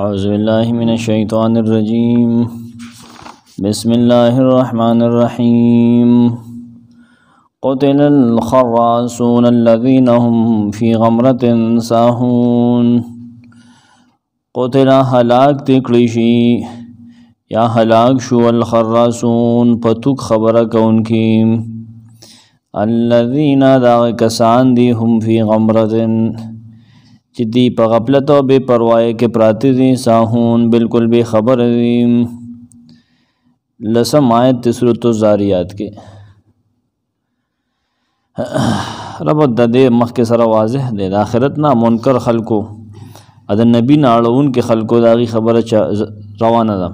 اعوذ باللہ من الشیطان الرجیم بسم اللہ الرحمن الرحیم الخراسون الذین هم فی غمرت ساہون قتل حلاق تڑ یا حلاق شو الخراسون پتک خبرک ان کی الذین داغ کسان دی هم فی ساہون چې دی په غفلت او بے پروايي کې پراتی دي ساهون بالکل بے خبر دي لسم آیت سورۃ الزاریات کې رب د دې مخ کې سره واضح دی د آخرت نه منکر خلکو ا د نبی ناړون کې خلکو داغي خبره روانه ده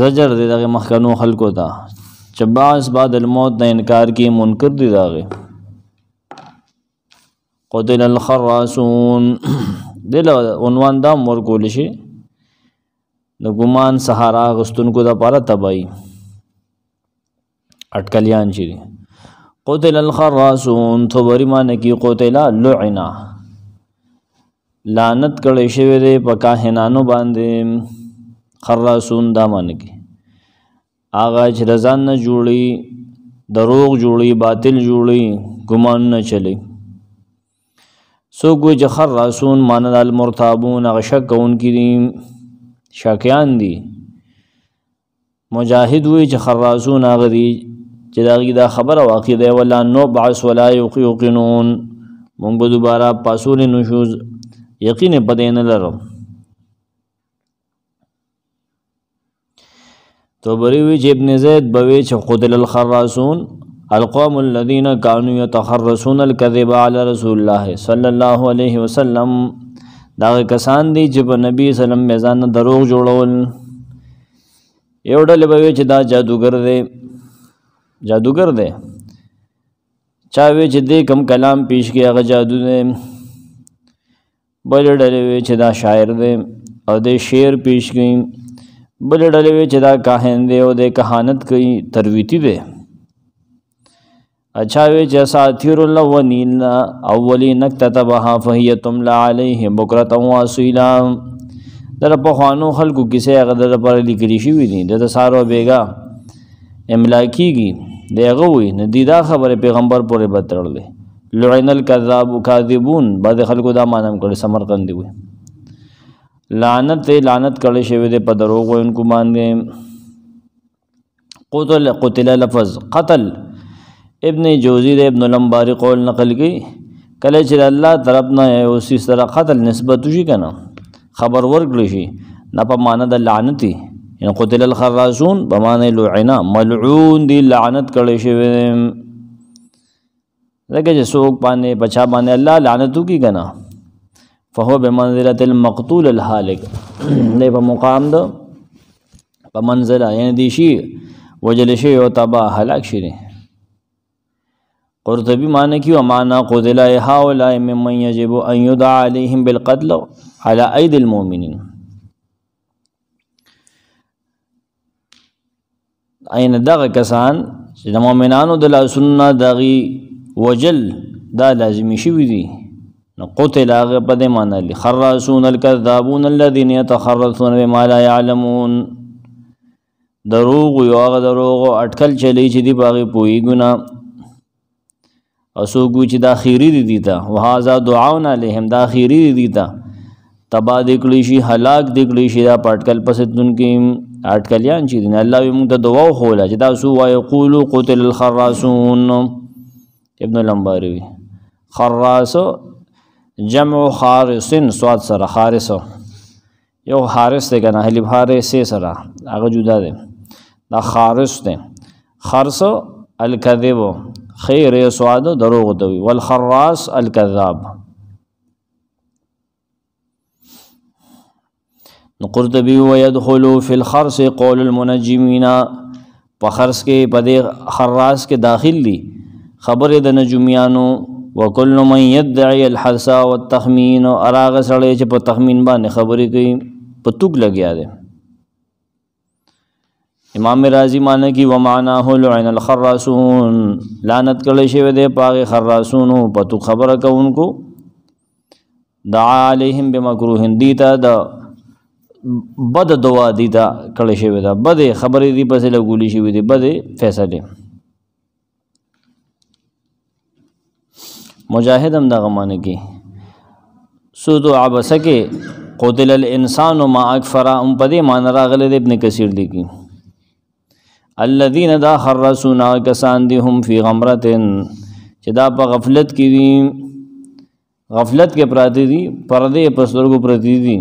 زجر دې دغه مخکنو خلکو ته چباس بعد الموت نه انکار کې منکر دي داغه قتل الخراسون دل عنوان دا ورکول شي د ګمان سهارا غستونکو د پاره تبای اٹکلیان چي قتل الخراسون ثوبری معنی کی قتل لعنا لعنت کړي شوی دی په کاهنانو باندې خراسون دا معنی کی آغا چې رضان نه جوړي دروغ جوړي باطل جوړي ګمان نه چلی سو گوی چې خر راسون مانن المرتابون هغه شک کوونکي دي شاکیان دي مجاهد وی چې خر راسون هغه دي چې دا دا خبره واقع ده ولا نو بعث ولا یقینون مونږ به دوباره پاسول نشوز یقین پدې نه لرو تو بری وی چې ابن زید بوي چې قتل الخراسون القوم الذين كانوا يتخرسون الكذب على رسول الله صلى الله عليه وسلم دا کسان دي چې په نبی سلام میزان دروغ جوړول یو ډول به چې دا جادوګر دی جادوګر دی چا وی چې دې کم کلام پیش کې هغه جادو دی بل ډلې وی چې دا شاعر دی او دې شعر پیش کړي بل ډلې وی چې دا کاهن دی او دې کہانت کوي ترویتی دی اچھا وی چې ساتیر الاولین اولین اکتتبها فهی تملا علیه بکرتا و اسیلا در په خوانو خلکو کیسه هغه در پر لیکلی شوی دي د سارو بیگا املا کیږي دغه وی نه دی دا خبره پیغمبر پورې بتړلې لعن الکذاب کاذبون بعد خلکو دا مانم کړي سمرقند دی وی لعنت لعنت کړي شوی دی په دروغ وونکو باندې قتل قتل لفظ قتل, قتل ابن جوزی د ابن لمباری قول نقل کی کله چې الله طرف نه اوسې سره قتل نسبت شي کنه خبر ورکړي شي نه په معنی د لعنتی ان قتل الخراسون په معنی لعنا ملعون دی لعنت کړي شي لکه چې څوک باندې بچا باندې الله لعنت وکي کنه فهو بمنزله المقتول الهالك دی په مقام ده په منزله یعنی دی شي وجل شي او تبا هلاک شي قرطبی معنی کیو معنا قذلا هؤلاء ممن يجب ان يدعى عليهم بالقتل على ايدي المؤمنين عین دغه کسان چې د مؤمنانو د لاسونو دغه وجل دا لازمی شوی دی نو قتل هغه په دې معنی لري خراسون الکذابون الذين يتخرصون بما لا يعلمون دروغ یو هغه دروغ اٹکل چلی چې دی باغې پوئی ګنا او څوک وي چې دا خیری دي دي ته وهذا دعاونا لهم دا خیری دي دي ته تبا دکړي شي هلاک دکړي شي دا پټکل پسې دونکې اٹکلیان چې دین الله به موږ ته دعا خوله چې دا سو وایي قولو قتل الخراسون ابن لمباری خراسو جمع خارسن سواد سره خارسو یو حارس دی کنه حلیب حارسه سره هغه جدا دی دا خارس دی خرسو الکذبو خیر سواد دروغ دوی والخراس الكذاب نو قرطبی و يدخلوا في الخرس قول المنجمین په خرس کې په دې خراس کې داخل دي خبره د نجومیانو وکل من يدعي الحرس والتخمين اراغ سړی چې په تخمین باندې خبرې کوي په توګ لګیا دی امام رازی معنی کی و معناه لعن الخراسون لعنت کړي شوی دی پاغه خراسونو پتو خبره کوونکو دعا علیہم بمکروه دیتا دا بد دوا دیتا کړي شوی دا بد خبرې دی پسې لګولې شوی دی بد فیصله مجاهد هم دغه معنی کی سود عبسکه قتل الانسان ما اکفر ام پدې معنی راغله د ابن کثیر لیکي الذين دا خرسونا کسان دي هم فی غمرتن چې دا په غفلت کې دي غفلت کې پراتی دي پردې په سترګو پراتی دي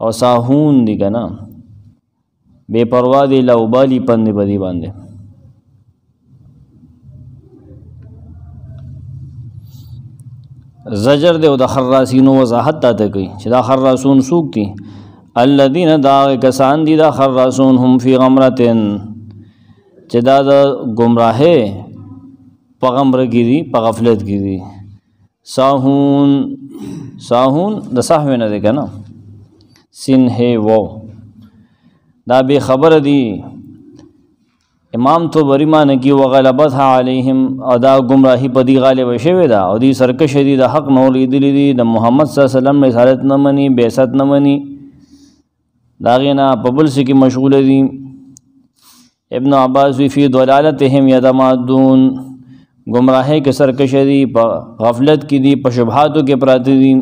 او ساهون دي کنه بے پروا دي لوبالي پند بدی باندې زجر دی او د خراسینو وضاحت ته کوي چې دا خراسون سوق دي الذين داغ کسان دي دا خراسون هم فی غمرتن چې دا د گمراهه پیغمبر کی دي په غفلت کی دي ساهون ساهون د ساهو نه ده کنه سین هی وو دا به خبر دي امام تو بریما نه کی وغلبت علیہم او دا گمراهی پدی غالب شوی دا او دی سرکش دی د حق نو لیدلی دی د محمد صلی الله علیه وسلم رسالت نه منی بعثت نه منی داغینا پبل سکی مشغول دی ابن عباس وی فی دلالتهم یتمادون گمراہی کے سرکش دی پا غفلت کی دی پا شبہاتو کے پراتی دی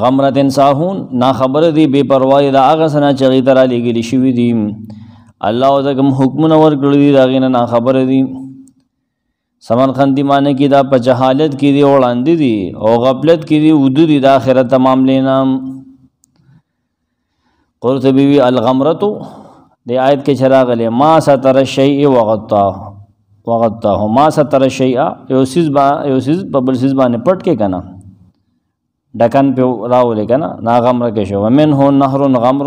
غمرت انساہون نا خبر دی بے پروائی دا آغا سنا چغی ترا لگلی شوی دی اللہ و تکم حکم نور کردی داغینا نا خبر دی سمن خندی معنی کی دا پا جہالت کی دی اوڑاندی دی او غفلت کی دی ودو دی دا آخرت تمام لینام قرطبی وی الغمرتو دی آیت کې چراغ له ما ستر شیء وغطا وغطا ما ستر شیء یو سیز با یو سیز په بل سیز باندې پټ کې کنا ډکن په راولې کنا نا غمر کې شو ومن هو نهر غمر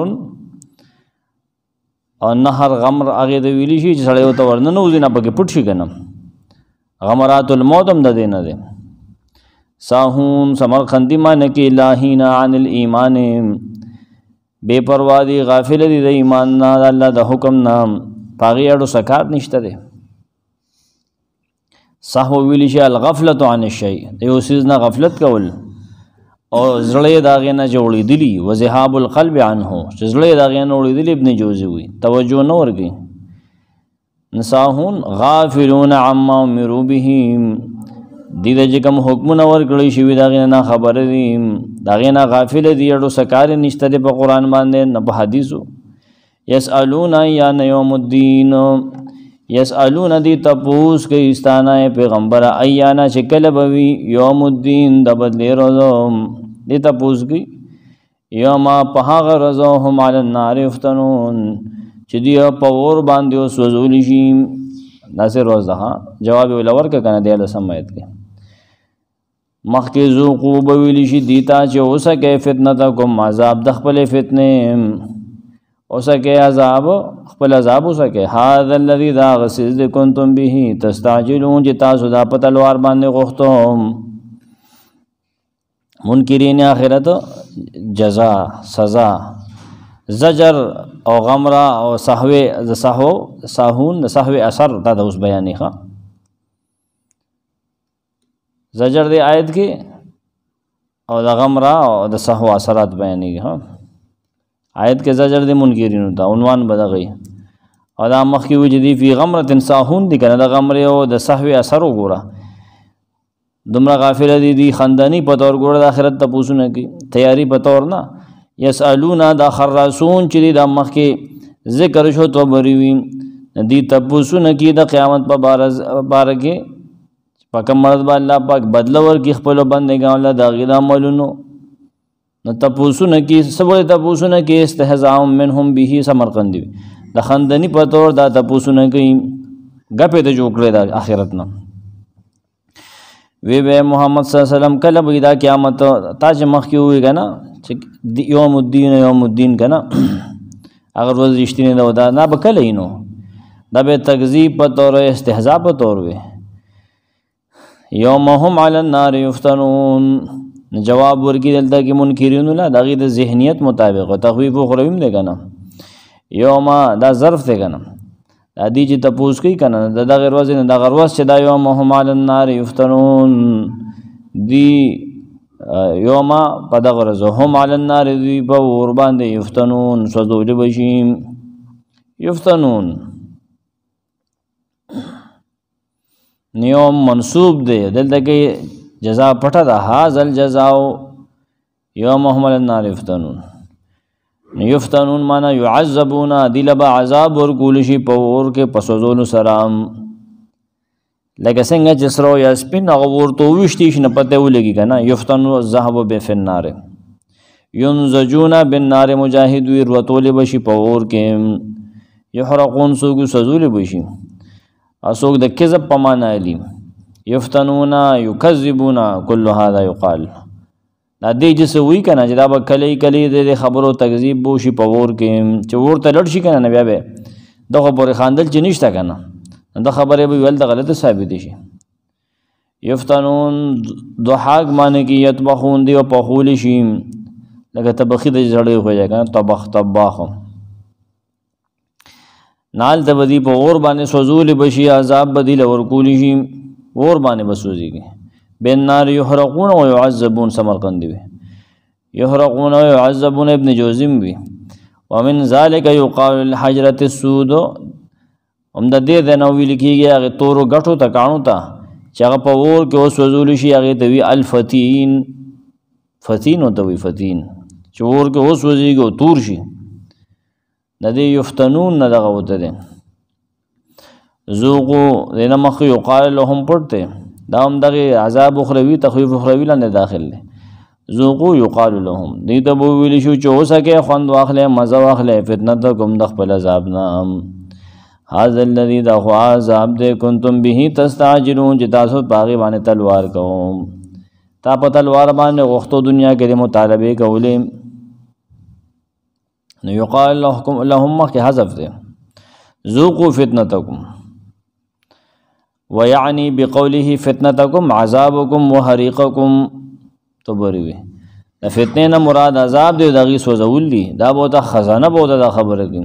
او نهر غمر هغه دی ویلی شي چې سړی وته ورننه وځي نه پکې پټ شي کنا غمرات الموت هم د دینه دی ساهون سمرخندی مان کې لاهینا عن الايمان بے پروا دی غافل دی د ایمان نه د الله د حکم نام پاغي اړو سکات نشته دی صحو ویلی شي الغفلت عن الشی یو سیز نه غفلت کول او زړه داغه نه جوړې دلی وزهاب القلب عنه زړه داغه نه جوړې دلی ابن جوزی وی توجه نه ورګي نساهون غافلون عما امروا بهم دې د کوم حکم نه ور کړی شي داغه نه خبر دي دا غینا غافل دی اړو سکار نشته دی په قران باندې نه په حدیثو یسالون یا یوم الدین یسالون دی تپوس کوي استانه پیغمبر ایانا شکل بوی یوم الدین د بدلې روزو دی تپوس کوي یوم په هغه روزو هم علی النار یفتنون چې دی په اور باندې وسوځول شي ناصر روز ده جواب ولور کنه دی له سمایت کې مخکې ذوقو بویل شي دیتا چې اوسه کې فتنه تا کوم عذاب د خپل فتنې اوسه کې عذاب خپل عذاب اوسه کې هاذا الذی ذا غسز کنتم به تستعجلون چې تاسو دا په تلوار باندې غوښتم منکرین آخرت جزا سزا زجر او غمرا او صحوه د صحو صاحون د صحوه اثر دا اوس بیانې ښه زجر دی آیت کې او د غم را او د سهو اثرات بیانېږي ها آیت کې زجر دی منکرینو ته عنوان بدغی او دا مخکې وجدي فی غمرة ساهون دی کنه د غمرې او د سهو اثر وګوره دومره غافل دي دي خاندانی په تور ګوره د آخرت ته پوسونه کی تیاری په تور نه یسالونا د خراسون چې د مخکې ذکر شو تو بریوی دی تپوسونه کی د قیامت په بارز بارکه په کوم مرض باندې الله پاک بدل ورکړي خپل بندګانو له داغې د عملونو نو تپوسونه کې سبو تپوسونه کې استهزاء منهم به سمرقندی د خندنی په تور دا تپوسونه کوي غپې ته جوړ کړی د آخرت نه وی به محمد صلی الله علیه وسلم کله به دا قیامت تاج مخ کې وي کنه چې یوم الدین یوم الدین کنه اگر روز رښتینه دا نه به کله نو دا به تکذیب په تور استهزاء په تور وي یومهم علی النار یفتنون جواب ورکی دلته کې منکرین لا دغه د ذهنیت مطابق تخویف اخروی هم دی کنه یوم دا ظرف دی کنه دا دی چې تپوس کوي کنه دا دغه ورځ نه دغه ورځ چې دا یومهم علی النار یفتنون دی یوم په دغه ورځ هم علی النار دی په ور باندې یفتنون سوځول بشیم یفتنون نیوم منصوب دی دلته کې جزا پټه ده هاذل جزاء یوم هم النار یفتنون یفتنون معنا يعذبون دلبا عذاب ورکول شي په اور کې پسوزول سلام لکه څنګه چې سرو یا سپین هغه ورته وشتي شنه پته ولګي کنه یفتنو الذهب بفنار ينزجون بالنار مجاهد ورتول بشي په اور کې یحرقون سوګو سوزول بشي اسوک د کذب په معنا لی یفتنونا یکذبونا کل هذا یقال دا دې جس وی کنه چې دا به کلی کلی د خبرو تکذیب بو شي په ور کې چې ور ته لړ شي کنه بیا به دغه پورې خاندل چې نشته کنه دا خبره به ول د غلطه ثابت شي یفتنون ضحاک معنی کې یتبخون دی او په خول شي لکه تبخی د جړې هو یا کنه تبخ تباخم نال ته بدی په اور باندې سوزول بشي عذاب بدی لورکول شي اور باندې بسوزيږي بین نار یحرقون او يعذبون سمرقندی وي یحرقون او يعذبون ابن جوزیم وي ومن ذالک یقال الحجرۃ السود هم د دې د نو ویل کیږي هغه تورو غټو ته کانو ته چې هغه په اور کې وسوزول شي هغه ته وی الفتین فتین او ته وی فتین چې اور کې وسوځيږي او تور شي د دې یفتنون نه دغه وته دي ذوقو دینه مخ یو قال لهم پړته دا هم دغه عذاب اخروی تخویف اخروی لاندې داخل دي ذوقو یقال لهم دې ته بو ویل شو چې اوسکه خوند واخله مزه واخله فتنه ته کوم د خپل عذاب نه هاذا الذي دا خوا عذاب دې کنتم به تستعجلون چې تاسو باغی باندې تلوار کوم تا په تلوار باندې غوښتو دنیا کې د مطالبه کولې یوقء الحمہ کے حذف زوک و فطن تکم و یعنی بکولی ہی فطن تکم عذاب کم و حریق کم تو بری نہ فتنے نہ مراد عذاب دے داغی سوزول دا بہت خزانہ بہت دا خبر کی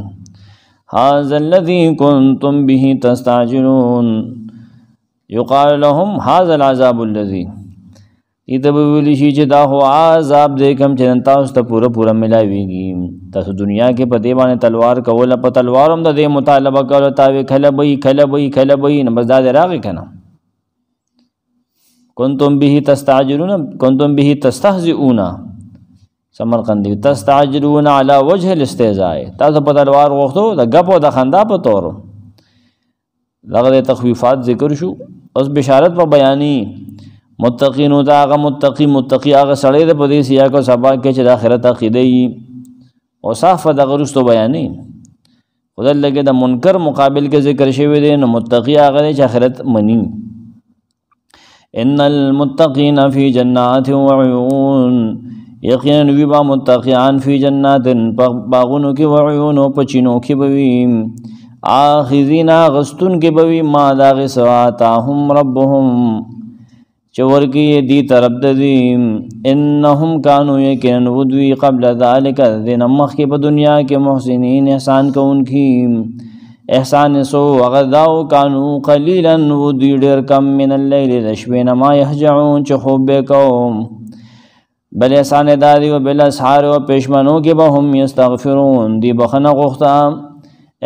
حاض اللہ کن تم بھی تستاجرون تستاجر الحم حاضل عذاب اللدی دې ته به ویلی شي چې دا خو عذاب دی کوم چې نن تاسو ته پوره پوره ملاویږي تاسو دنیا کې په دې باندې تلوار کوله په تلوار هم د دې مطالبه کوله تاوې کلبوي کلبوي کلبوي نه بس دا دې راغی که نه کنتم به تستعجلون کنتم به تستهزئون سمرقندی تستعجلون علی وجه الاستهزاء تاسو په تلوار غوښتو د غپو د خندا په تور دغه تخویفات ذکر شو اوس بشارت په بیانی متقین او دا هغه متقی متقی هغه سړی د پدې سیا کو سبا کې چې د آخرت عقیده یې او صاف د غرستو بیانې خدای لګي د منکر مقابل کې ذکر شوی دی نو متقی هغه چې آخرت مني ان المتقین فی جنات و عیون یقینا وی با متقیان فی جنات باغونو کې و عیون او پچینو کې بوي آخذینا غستون کې بوي ما داغ سوا تاهم ربهم چور کی یہ دی طرف دیم انہم کانو یکن ودوی قبل ذالک دین مخ کی دنیا کے محسنین احسان کو ان کی احسان سو وغداو کانو قلیلا ودوی ډیر کم من اللیل رشبین ما یهجعون چ خوب قوم بل احسان دادی و بل اسحار و پیشمنو کے بہم یستغفرون دی بخنا غختا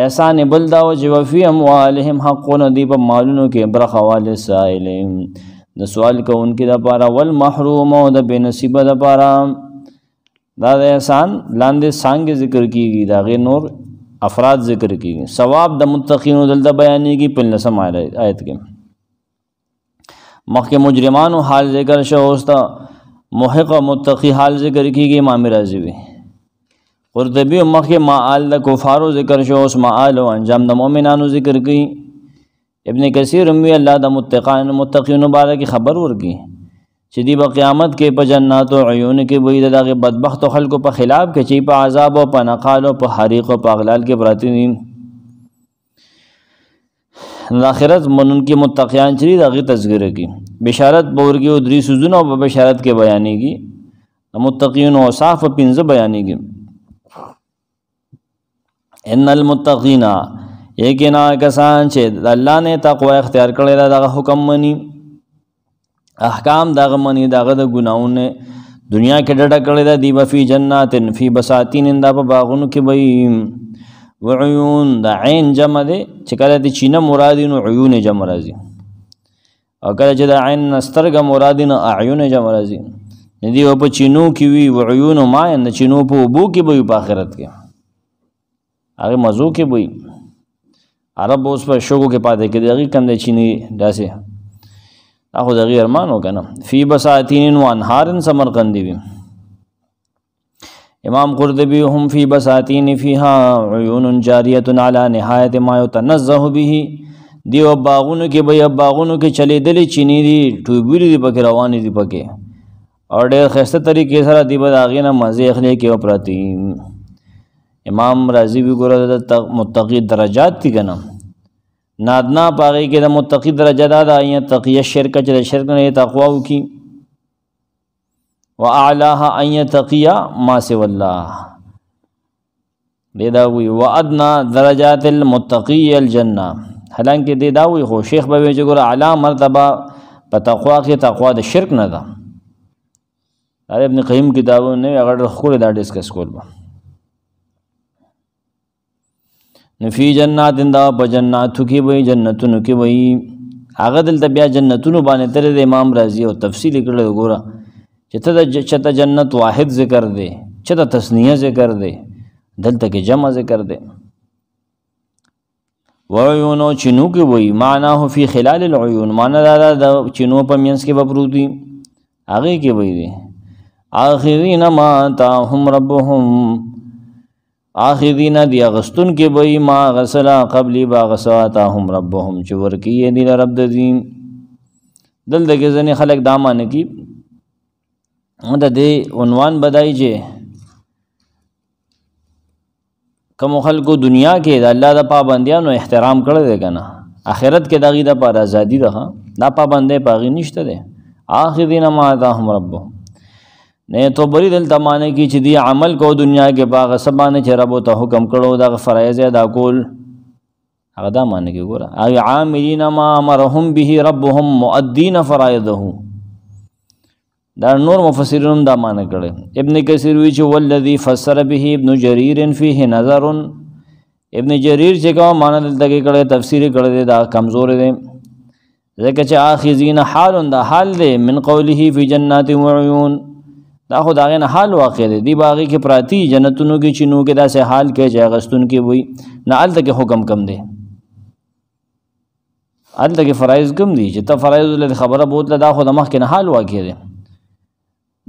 احسان بل داو جو فی اموالہم حقون دی بمالونو کے برخوال سائلین د سوال کوونکې د پاره ول محروم او د بے نصیبه د پاره دا د احسان لاندې سانګ ذکر کیږي دا غیر نور افراد ذکر کیږي ثواب د متقینو دلته بیانېږي په لسم آیت کې مخکې مجرمانو حال ذکر شو اوستا محق او متقی حال ذکر کیږي امام رازی وی قرطبی مخکې معال د کفارو ذکر شو اوس معال او انجام د مؤمنانو ذکر کیږي ابن کثیر هم وی الله د متقین متقین مبارک خبر ورکی چې دی په قیامت کې په جنات او عیون کې وی دغه بدبخت خلکو په خلاف کې چې په عذاب او په نقال او په حریق او په اغلال کې پراتی نیم اخرت منن کې متقیان چری دغه تذکرہ کی بشارت بور کې او درې سوزونه او بشارت کې بیانېږي متقین اوصاف پنځه بیانېږي ان المتقین یقینا کسان چې د الله نه تقوا اختیار کړی دا د حکم مني احکام دغه مني دغه د ګناونه دنیا کې ډډه کړی دا دی فی جنات فی بساتین انده په باغونو کې وي وعیون د عین جمع دی چې کله د چینه مرادین عیون جمع راځي او کله چې د عین نسترګه مرادین اعیون جمع راځي ندی په چینو کې وي وعیون ما ان چینو په وبو کې وي په آخرت کې هغه مزو کې وي عرب اوس په شګو کې پاتې کې دغه کم دی چینی داسې اخو دغه ارمان وکنه فی بساتین و انهارن سمرقندی وی امام قرطبی هم فی بساتین فیها عیون جاریه علی نهایت ما یتنزه به دیو باغونو کې به باغونو کې چلی دلی چینی دی ټوبیل دی پکې روان دی پکې اور ډېر خسته طریقې سره دی به داغینه مزه اخلي کې وپراتی امام رازی وی ګوره د متقی درجات دي کنه نادنا پاره کې د متقی درجات دا یا تقیه شرک چې شرک نه تقوا وکي واعلاها ان يتقيا ما سوى الله دیدا وی وادنا درجات المتقی الجنه حالانکه دیدا وی خو شیخ به وی ګوره اعلی مرتبه په تقوا کې تقوا د شرک نه ده ابن قیم کتابونه هغه خور دا ډیسکس کول به نفی جنات دا په جناتو کې وای جنتونو کې وای هغه دلته بیا جنتونو باندې تر د امام رازی او تفصیل کړل ګوره چې ته چته جنت واحد ذکر دی چته تسنیه ذکر دی دلته کې جمع ذکر دی وعیونو چینو کې وای معناه فی خلال العیون معنا دا د چینو په مینس کې وپروتی هغه کې وای دی آخرین ما تاهم ربهم آخذین دی اغستن کې به ما غسلا قبلی با غساتا هم ربهم چې ورکی دی رب د دین دل دغه ځنې خلک دامان کې مده دې عنوان بدای چې کوم خلکو دنیا کې د الله د پابندیانو احترام کړی دی کنه آخرت کې دغه د پر ازادي ده دا پابندې پاغي نشته ده آخذین ما تا هم ربهم نه تو بری دل تمانه کی چې دی عمل کو دنیا کې باغ سبانه چې رب ته حکم کړو دا فرایز ادا کول هغه دا معنی کې ګوره ای عاملین ما امرهم به ربهم مؤدین فرایضه دا نور مفسرون دا معنی کړي ابن کثیر وی چې والذی فسر به ابن جریر فیه نظر ابن جریر چې کوم معنی دلته کې کړي تفسیر کړي دا کمزور دی ځکه چې اخذین حال دا حال دی من قوله فی جنات وعیون دا خو حال وا حال دے دی باغی کی پراتی جنتونو کی چنو کے دا سے حال کے غستون کے بھئی نہ الت تک حکم کم دے ال تک فرائض کم دی جتا فرائض اللہ خبر بوتلا دا و دما کے نہ حل واقعہ دے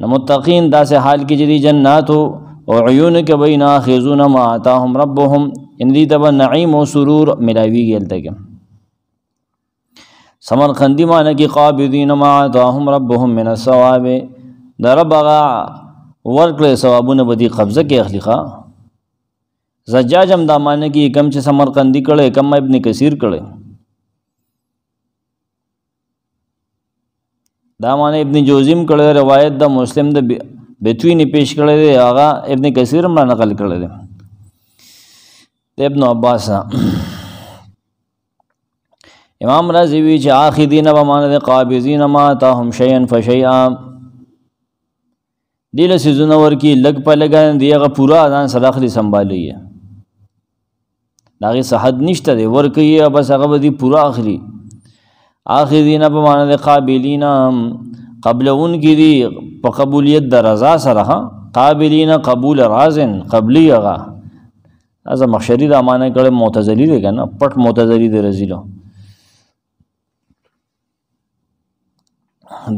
نم و تقین دا سے حال کی جدی جن او اور یون بینا خیزون ما خیز ربهم ان دی رب تب نعیم و سرور مراٮٔی تک کے خندی معنی کی ما آتاہم ربهم من نصواب د رب هغه ورکړې ثوابونه به دې قبضه کې اخلي ښه زجاج هم دا معنی کې کم چې سمرقندي کړی کم ابن کثیر کړی دا معنی ابن جوزیم کړی روایت د مسلم د بیتوی نه پیش کړی دی هغه ابن کثیر هم نقل کړی دی د ابن عباس امام رازی وی چې اخی دینه به معنی قابضین ما تاهم شیئا فشیئا دی له سيزونه ورکی لګ په لګا دی هغه پورا ځان سره اخلي سنبالي داغه صحت نشته دی ورکی بس هغه به دی پورا اخلي اخذین په معنا د قابلینا قبلون کی دی په قبولیت د رضا سره ها قابلینا قبول رازن قبلی هغه از مخشری د امانه کړه معتزلی دی کنه پټ معتزلی دی رزیلو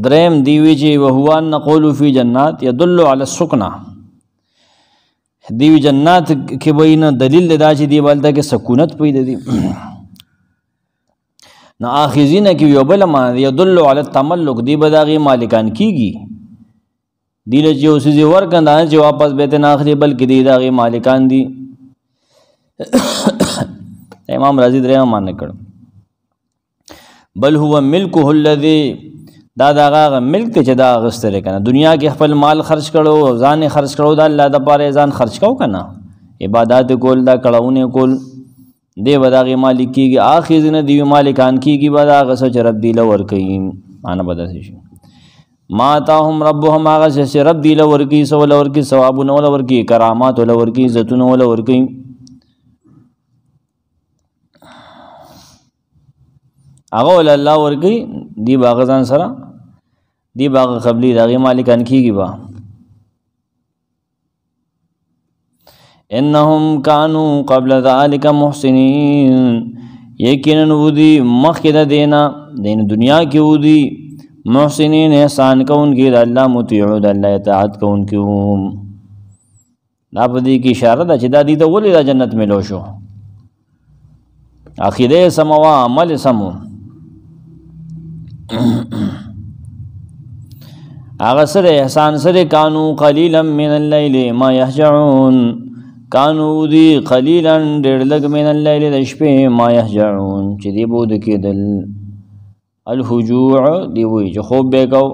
دریم دیوی چې وهوان نقول فی جنات یدل علی السکنا دیوی جنات کې وینا دلیل دا چې دی والته کې سکونت پیدا دی نه اخیزینه کې یو بل معنی یدل علی التملک دی بداغي مالکان کیږي دی له جو سيزي ورکنده چې واپس به ته ناخري بلکې دی داغي مالکان دی امام رازی درې معنی کړ بل هو ملکه الذی دا دا هغه ملک ته چې دا غستل کنه دنیا کې خپل مال خرج کړو ځان خرج کړو دا الله د پاره ځان خرج کو کنه عبادت کول دا کړهونه کول دی وداغه مالک کیږي اخر دنه دی مالکان کیږي ودا غسه چې رب دی لور کوي معنا بد شي ما تاهم ربهم هغه چې رب دی لور کوي سو لور کوي ثوابونه لور کوي کرامات لور کوي عزتونه لور کوي هغه ول الله ورګي دی باغ ځان سره دی باغ قبلی دغه مالکان کیږي با انهم كانوا قبل ذلك محسنين یقینا ودی مخکې د دینا دین دنیا کې ودی محسنین احسان کوونکې د الله مطیعو د الله اطاعت کوونکې هم دا په دې کې اشاره ده چې دا دې ته ولې دا جنت ملو شو عقیده سموا عمل سمو هغه سره احسان سره کانو قلیلا من الليل ما يهجعون کانو دی قلیلا ډېر لګ من الليل د شپې ما يهجعون چې دی بود کېدل الحجوع دی وی چې خوب به کو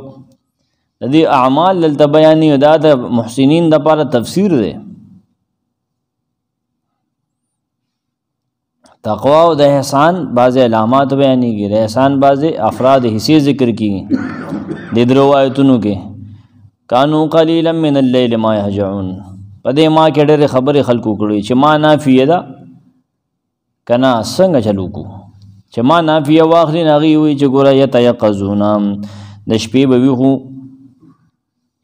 د دې اعمال لته بیانې دا د محسنین د لپاره تفسیر دی تقوا او د احسان بعض علامات بیانېږي د احسان بعض افراد حصے ذکر کیږي د درو آیتونو کې کانو قلیلا من الليل ما يهجعون په دې ما کې ډېرې خبرې خلکو کړې چې ما نافیه ده کنا څنګه چلو کو چې ما نافیه واخلي ناغي وي چې ګوره یتيقظون د شپې به ویخو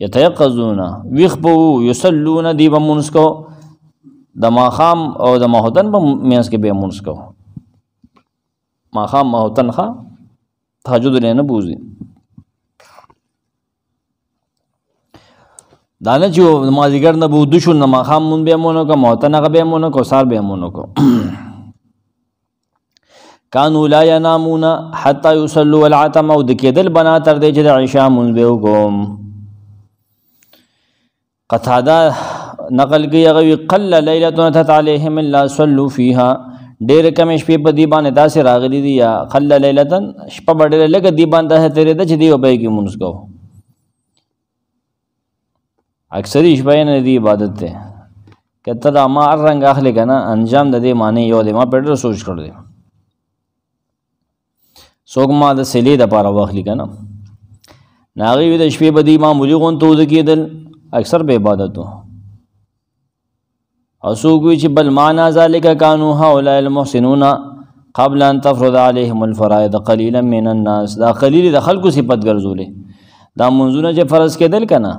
یتيقظون ویخ بو یصلون دی به مونږ کو د ماخام او د ماهوتن په مینس کې به مونږ کو ماخام ماهوتن ښا تهجد نه بوزي دا نه چې مازیګر نه بو دشو نه ماخام مون به مونږ کو ماهوتن هغه به مونږ کو سار به مونږ کو کانو لا ینامون حتا یصلوا العتم او د کېدل بنا تر دې چې د عشاء مونږ به وکوم قطاده نقل کی هغه قل ليله تت عليهم الا صلوا فيها ډېر کم شپې په دی باندې تاسو راغلي دي یا قل ليله شپه ډېر لګ دی باندې تیرې د چې دی په کې مونږ کو اکثر شپه نه دی عبادت ته کته دا ما رنگ اخلي کنه انجام د دې معنی یو دی ما په ډېر سوچ کړل څوک ما د سلی د پاره واخلي کنه ناغي د شپې بدی ما مولي غون ته وځ کېدل اکثر به عبادتو او څوک وی چې بل معنا ذالک کانوا هؤلاء المحسنون قبل ان تفرض عليهم الفرائض قليلا من الناس دا قلیل د خلکو صفت ګرځولې دا منځونه چې فرض کېدل کنه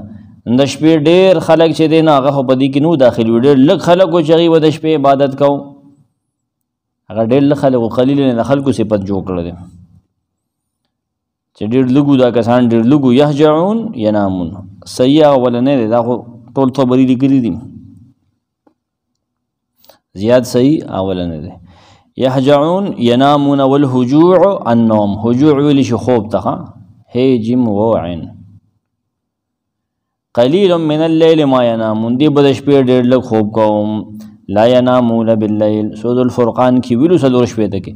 د شپې ډېر خلک چې دین هغه په دې کې نو داخلي ډېر لږ خلک چې غي د شپې عبادت کوو هغه ډېر لږ خلک قلیل نه خلکو صفت جوړ کړل دي چې ډېر لږو دا کسان ډېر لږو يهجعون ينامون سیئه ولنه دا ټول خبرې لري دي زیاد صحیح اولنه ده يهجعون ينامون والهجوع النوم هجوع ویلی شو خوب تخا هیجم ووعن قلیل من الليل ما ينامون دی بدش پیر ډیر لږ خوب کوم لا ينامون بالليل سود الفرقان کی ویلو سلور شپې تک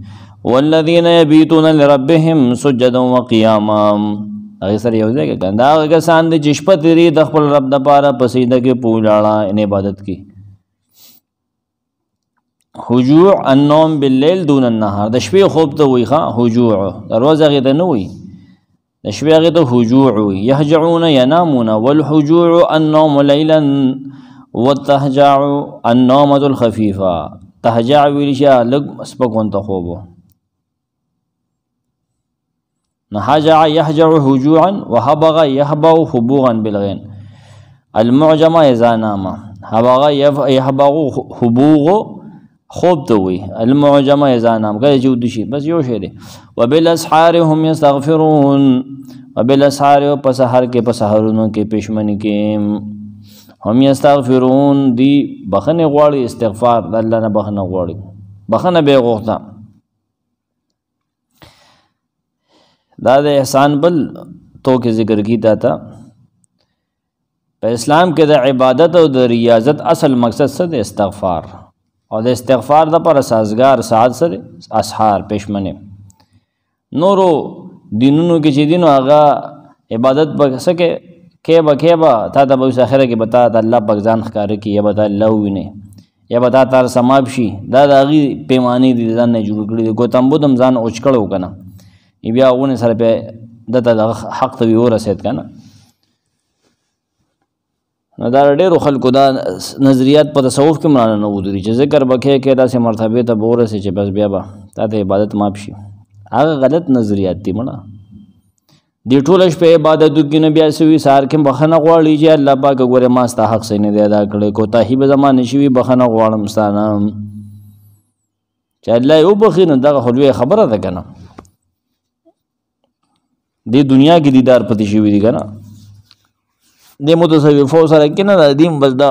والذین یبیتون لربهم سجدا وقیاما هغه سره یو ځای کې کنده هغه کسان دي چې شپه تیری د خپل رب د پاره پسیده کې پولاړه ان عبادت کی هجوع النوم بالليل دون النهار د شپې خوب ته وي ښه هجوع د ورځ هغې ته نه وي د شپې هغې ته هجوع وي یهجعون ینامون والهجوع النوم لیلا والتهجع النومة الخفیفه تهجع ویل شي لږ سپکون ته خوب نه هجع یهجع هجوعا وهبغ یهبغ هبوغا بالغین المعجمه اذا نام هبغ يهبغ هبوغ خوب ته وي المعجمه اذا نام کله چې ودشي بس یو شی دی وبالاسحار هم یستغفرون وبالاسحار په سحر کې په سحرونو کې پښمن کې هم یستغفرون دی بخنه غواړي استغفار د الله نه بخنه غواړي بخنه به غوښته دا د احسان بل تو کې ذکر کیتا تا په اسلام کې د عبادت او د ریاضت اصل مقصد څه دی استغفار او د استغفار د پر سازگار ساعت سره اسحار پښمنه نورو دینونو کې چې دینو هغه عبادت بکسکه کې به کې به تا د اوس اخره کې بتا د الله پاک ځان ښکار کی یا بتا الله وینه یا بتا تر سماب شي دا د هغه پیمانه دي ځان نه جوړ کړی دی ګوتم بودم ځان اوچ کړو کنه بیا غونه سره په دته حق ته ورسېد کنه نو دا ډېرو خلکو دا نظریات په تصوف کې مرانه نه ودري چې ذکر به کې کې داسې مرتبې ته به ورسې چې بس بیا به تا ته عبادت ماپ شي هغه غلط نظریات دي مړه دی ټوله شپه عبادت وکړي نه بیا څه وي سهار کې بښنه غواړي چې الله پاک ګوره ما ستا حق صحیح نه دی ادا کړی کوتاهي به زما نه شي وي بښنه غواړم ستا نه چې الله یې وبښي نو دغه خو لویه خبره ده که نه دې دنیا کې دیدار پتې شوي دي که نه د متصوفو سره کې نه د دې بس دا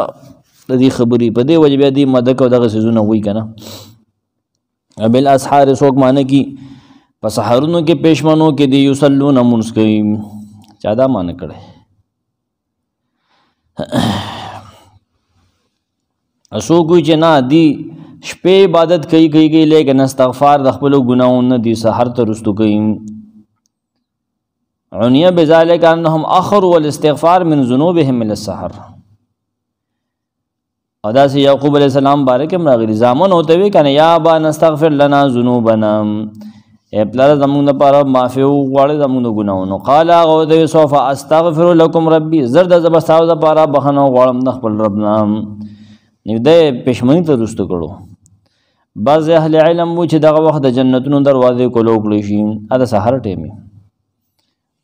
د دې خبرې په دې وجه بیا دې مدک او دغه سيزونه وای کنه بل اسحار څوک معنی کی په سحرونو کې پېشمنو کې دی یصلون منس کوي چا دا معنی کړي اسو کوی چې نه دی شپې عبادت کوي کوي لیکن استغفار د خپل ګناہوں نه دی سحر ته رستو کوي عنیه بذالک انهم اخر والاستغفار من ذنوبهم من السحر او دا سی یعقوب علیہ السلام بارک امراغی زامن ہوتے وی کنه یا با نستغفر لنا ذنوبنا اے پلار زمون د پاره معافی وغواړي زمون د ګناونو قال هغه دوی سوف استغفر لكم ربي زرد زبستاو د پاره بخنه غواړم د خپل رب نام نو د پښمنۍ ته رسټ کړو بعض اهل علم و چې دغه وخت د جنتونو دروازې کولو کړی شي اته سحر ټیمه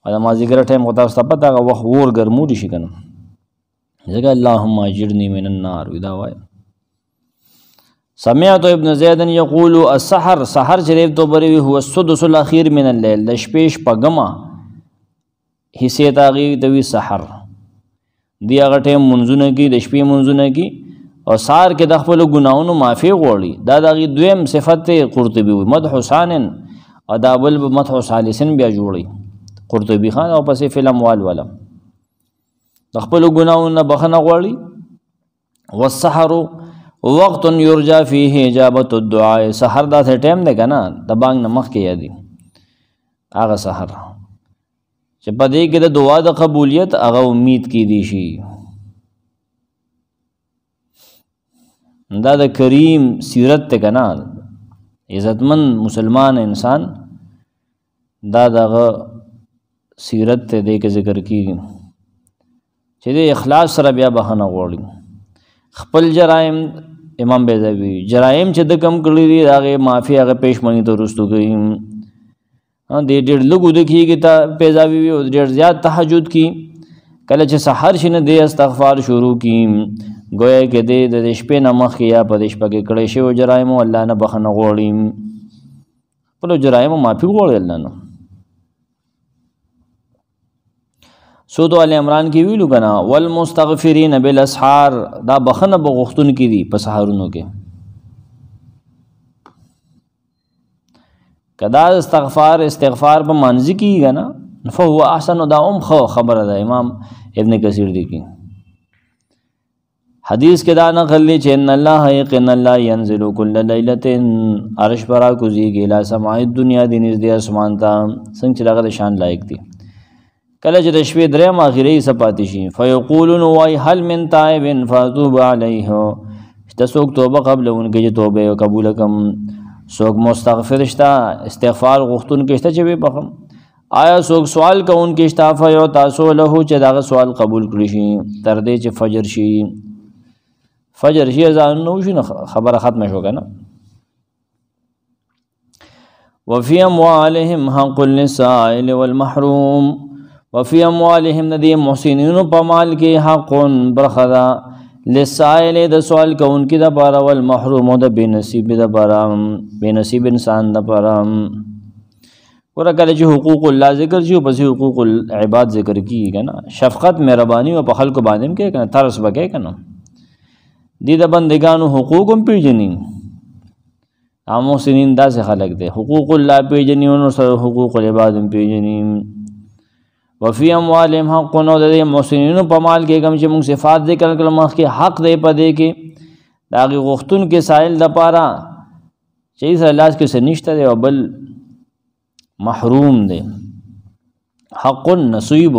او د مازدیګر ټایم خو تاسو ته پته هغه وخت اور ګرمولی شي که نه ځکه اللهم اجرني من النار وي دا وایه سمعت ابن زید یقول السحر سحر شریف تو بری هو السدس الاخير من الليل د شپې شپګما حصے تاغي دوی سحر دی هغه ټیم منځونه کی د شپې منځونه کی او سار کې د خپل ګناونو معافي غوړي دا دغه دویم صفت قرطبي وي مدح حسانن او دا بل مدح ثالثن بیا جوړي قرطبي خان او پسې فلم والولم د خپل ګناونه بخنه غواړي والسحر وقت یرجا فيه اجابت الدعاء سحر دا څه ټیم دی کنه د بانګ نه مخکې یادي هغه سحر چې په دې کې د دعا د قبولیت هغه امید کې دی شي دا د کریم سیرت ته کنا عزتمن مسلمان انسان دا دغه سیرت ته دی کې ذکر کیږي چې د اخلاص سره بیا بهانه غوړي خپل جرائم امام بیزاوی جرائم چې د کم کړی دی هغه معافي هغه پېښمنی ته ورستو کوي دې ډېر لګو د کیږي ته بیزاوی او ډېر زیات تهجد کی کله چې سحر شنه دی استغفار شروع کی گویا کې دې د شپې نه مخکې یا په شپه کې کړی شی او جرائم الله نه بخنه غوړي خپل جرائم معافي غوړي الله نه سود ال عمران کې ویلو کنا والمستغفرین بالاسحار دا بخنه بغختون کې دي په سحارونو کې کدا استغفار استغفار په مانځي کې غنا فهو احسن دا ام خو خبره ده امام ابن کثیر دی کې حدیث کې دا نقل دی چې ان الله یقین الله ينزل كل ليله عرش برا کوزيږي لا سماع الدنيا دې نږدې اسمان ته څنګه چې دغه شان لایق دی کله چې د شپې درې ماخیرې سپاتې شي فیقولون وای هل من تائب فتوب علیه شته څوک توبه قبل اونکې چې توبه قبول کم څوک مستغفر شته استغفار غوښتون کې شته چې به بخم آیا څوک سوال کوون کې شته فیو تاسو له چې دا سوال قبول کړی شي تر دې چې فجر شي فجر شي ځان نو شي خبره ختمه شو کنه وفي اموالهم حق للسائل والمحروم وفی اموالهم ندی محسنین په مال کې حق برخدا لسائل د سوال کون کې د بار ول محروم د بنصیب د بارام بنصیب انسان د بارام ورکل چې حقوق الله ذکر شي پس حقوق العباد ذکر کیږي نه شفقت مهرباني او په خلکو باندې کې کنه ترس بکې کنه دي د بندگانو حقوق هم پیژنې عامو سنین داسې خلک دي حقوق الله پیژنې او حقوق العباد پیژنې وفی اموالهم حق نو د محسنینو په مال کې کوم چې موږ صفات ذکر کړل مخ کې حق دی په دې کې داغي غختون کې سائل د پاره چې سره لاس کې سنشته دی او بل محروم دی حق نصیب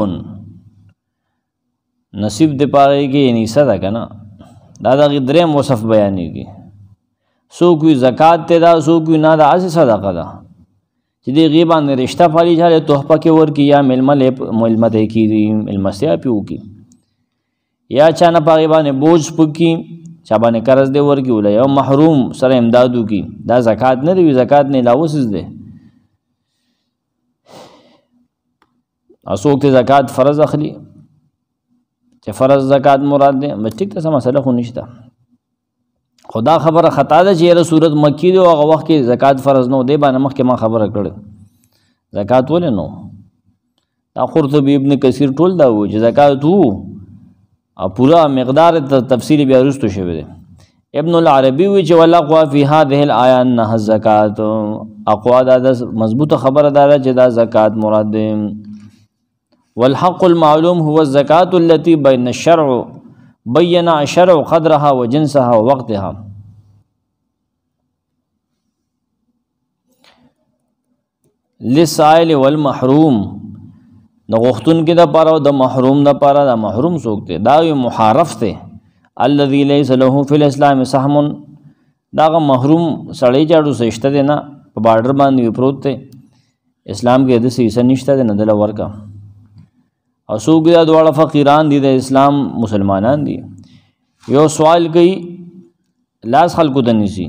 نصیب د پاره کې یعنی صدا کنه دا د درې موصف بیانې کې سو کوئی زکات ته دا سو کوئی نه دا اس صدقه ده چې دی غي باندې رشتہ پالي جاله تحفه کې ورکی یا ملمه له ملمه د کی ملمسیا پیو کی یا چا نه پاغي باندې بوج پکی چا باندې قرض دی ورکی ول یو محروم سره امدادو کی دا زکات نه دی زکات نه لاوس دی اسوک ته زکات فرض اخلي چې فرض زکات مراد دی مټیک ته مسله خو نشته خدا خبره خطا ده چې له صورت مکی دی او هغه وخت کې زکات فرض نه دی باندې مخکې ما خبره کړې زکات ولې نو دا قرطبی ابن کثیر ټول دا و چې زکات وو او پورا مقدار تفصیل بیا وروسته شوی دی ابن العربی وی چې ولا قوا فی هذه الايه انها الزکات اقوا دا, دا مضبوطه خبره ده چې دا زکات مراد دی والحق المعلوم هو الزکات التي بین الشرع بینا شرع قدرها و جنسها و وقتها لسائل والمحروم د غختون کې د پاره د محروم د پاره د محروم څوک دی دا یو محارف دی الذي ليس له في الاسلام سهم دا محروم سړی جاړو سشته دی نه په بارډر باندې پروت دی اسلام کې د سیسه نشته دی نه دل ورکه او څوک دا دواړه فقیران دي د اسلام مسلمانان دي یو سوال کوي لاس خلکو ته نسی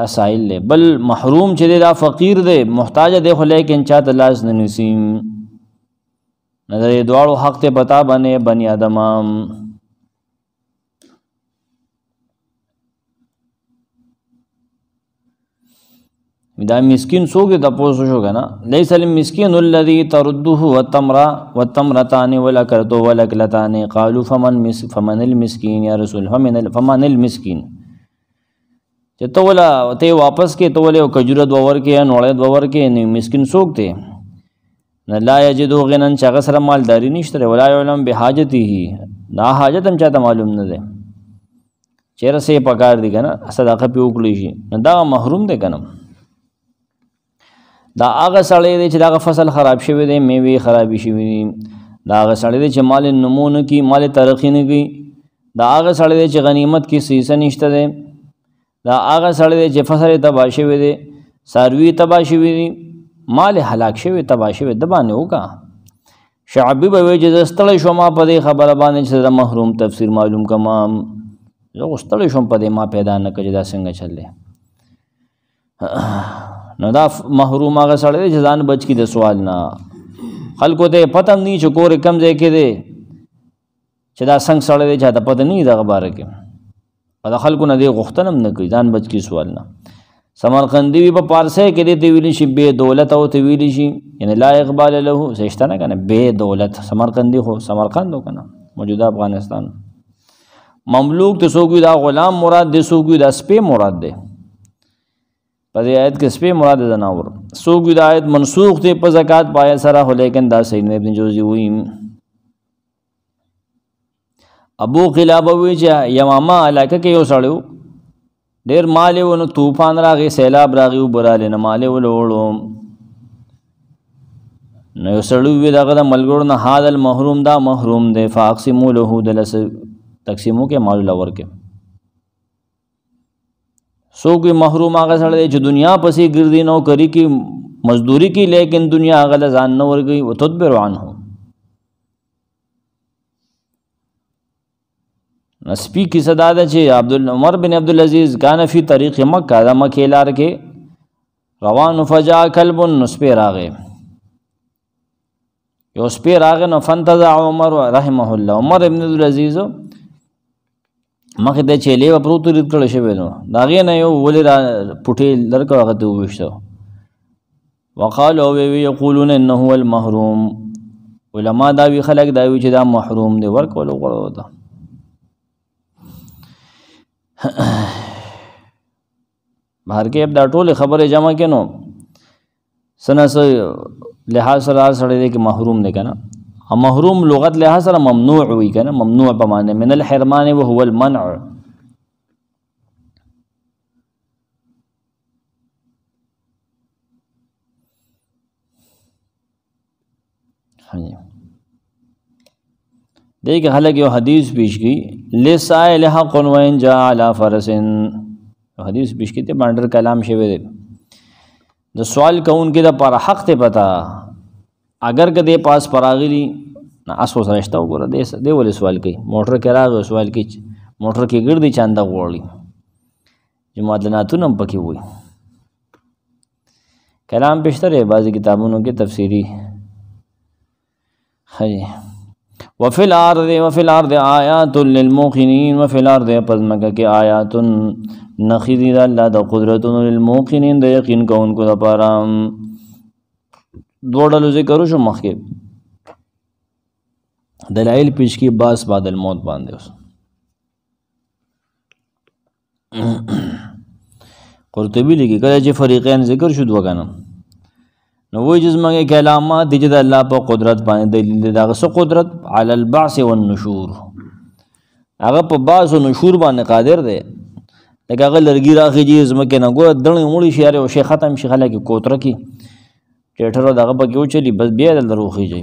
دا سائل دی بل محروم چې دی دا فقیر دی محتاج دی خو لیکن چاته لاس نه نسی نظر دواړو حق ته پتا باندې بنی ادمام دا مسکین څوک د پوسو شو کنه ليس المسكين الذي ترده والتمرا والتمرتان ولكرتو ولكلتان قالوا فمن مس فمن المسكين يا رسول فمن فمن المسكين چته ولا ته واپس کې ته ولې کجوره دوور کې نوړې دوور کې نه مسكين څوک دی نه لا یجدو غنن چغه سره مالداري نشته ولا علم بحاجته دا حاجت هم چاته معلوم نه ده چیرې سه پکار دی کنه صدقه پیوکلی شي نه دا محروم دی کنه دا هغه سړی دی چې دا فصل خراب شوی دی میوه خراب شوی دی دا هغه سړی دی چې مال نمونه کی مال ترقی نه کی دا هغه سړی دی چې غنیمت کې سیسه نشته دی دا هغه سړی دی چې فصل تباہ شوی دی ساروی تباہ شوی دی مال هلاک شوی تباہ شوی د باندې وکړه شعبی به وی چې زستړی شوم په دې خبره باندې چې د محروم تفسیر معلوم کما زه غستړی شوم په دې ما پیدا نه کړی دا څنګه چلې نو دا محروم هغه سړی چې ځان بچ کی د سوال نه خلکو ته پته نه چې کور کم ځای کې دی چې دا څنګه سړی دی چې دا پته نه دغه باره کې او د خلکو نه دی غوښتنه نه کوي ځان بچ کی سوال نه سمرقندی وی په پارسه کې دی ته ویلی شي بے دولت او ته ویلی شي یعنی لا اقبال له سشته نه کنه بے دولت سمرقندی خو سمرقند کنه موجوده افغانستان مملوک ته سوګوي دا غلام مراد دی سوګوي دا سپې مراد دی په دې آیت کې سپې مراد زناور سوق د آیت منسوخ دی په زکات پایا سره هو لیکن دا صحیح نه ابن جوزی وی ابو خلابه وی چې یماما علاقه کې یو سړیو ډیر مال و نو طوفان راغی سیلاب راغی و براله نه مال و لوړو نو یو سړی وی داغه ملګرو نه حاضر محروم دا محروم دی فاقسمو له دلس تقسیمو کې مال لور کې څوک محروم هغه سره چې دنیا پسې ګرځي نو کری کی مزدوری کی لیکن دنیا هغه ځان نه ورګي او تدبر عنه نسبی کی صدا ده چې عبد عمر بن عبد العزيز کان فی طریق مکه دا مکه لار کې روان فجا کلب نسبی راغه یو سپی راغه نو فنتزع عمر رحمه الله عمر ابن عبد العزيز مخې ته چې لیوه پروت رید کړی شوی نو د هغې نه یو ولې را پټې لر کړو هغه ته وویشته وقال او وی یقولون انه هو المحروم علما دا وی خلک دا وی چې دا محروم دی ورکول غوړو ده بهر کې دا ټول خبره جمع کینو سنا سره لحاظ سره سره دی کې محروم دی کنه محروم لغت له سره ممنوع وي کنه ممنوع په معنی من الحرمان او هو المنع دیکھ حلق یو حدیث پیش کی لسائل حق وین جا علا فرسن حدیث پیش کی تے بانڈر کلام شوی دے د سوال کون کې د پر حق ته پتا اگر که دې پاس پراغلی نه اسو سره شته وګوره دې دې ولې سوال کوي موټر کې راغی سوال کوي موټر کې ګرځي چاندا غوړلی جماعت لناتون هم پکې وي کلام بیشتر ہے بعض کتابوں کی تفسیری خی وفی الارض وفی الارض آیات للموقنین وفی الارض پزمکہ کے آیات نخیزی دا اللہ دا قدرتن للموقنین دا یقین کون کو دا پارام دوه ډلو ذکر وشو مخکې دلایل پیش کی باس بعد الموت باندې اوس قرطبی لیکي کله چې فریقین ذکر شو دوه کنه نو وای جز مګه کلامات دي چې د الله په قدرت باندې دلیل دغه سو قدرت علی البعث والنشور هغه په بعث او نشور باندې قادر دی لکه هغه لرګي راخیږي زمکه نه ګوره دړې مړې شي او شي ختم شي خلک کوتره کی ټیټر او دغه پکې وچلي بس بیا دلته روخیږئ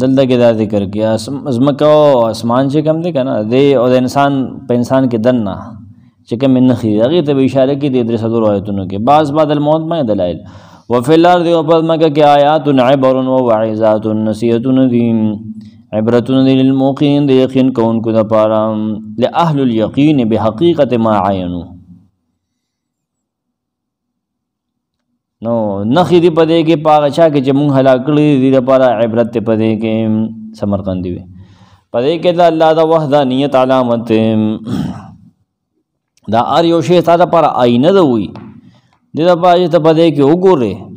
دلته کې دا ذکر کیا ځمکه او اسمان چې کم دی که نه دی او د انسان په انسان کې دن نه چې کوم نښې دي هغې ته به اشاره کې دي درې څلورو ایتونو کې بعض بعد الموت مه دلایل وفي الارض او په ځمکه کې آیات عبر و وعظات نصیحتونه دي عبرتون دی للموقین دی یقین کونکو دا پارا لأهل الیقین بحقیقت ما عینو نو نخی دی پدے کې پاغچا کې چې مونږ هلا کړی دی دا پارا عبرت دی پدے کې سمرقندی وی پدې کې دا الله دا وحدانیت علامت دا ار یو شی ستاسو پر آینه ده وی دې دا پاجه ته پدې کې وګوره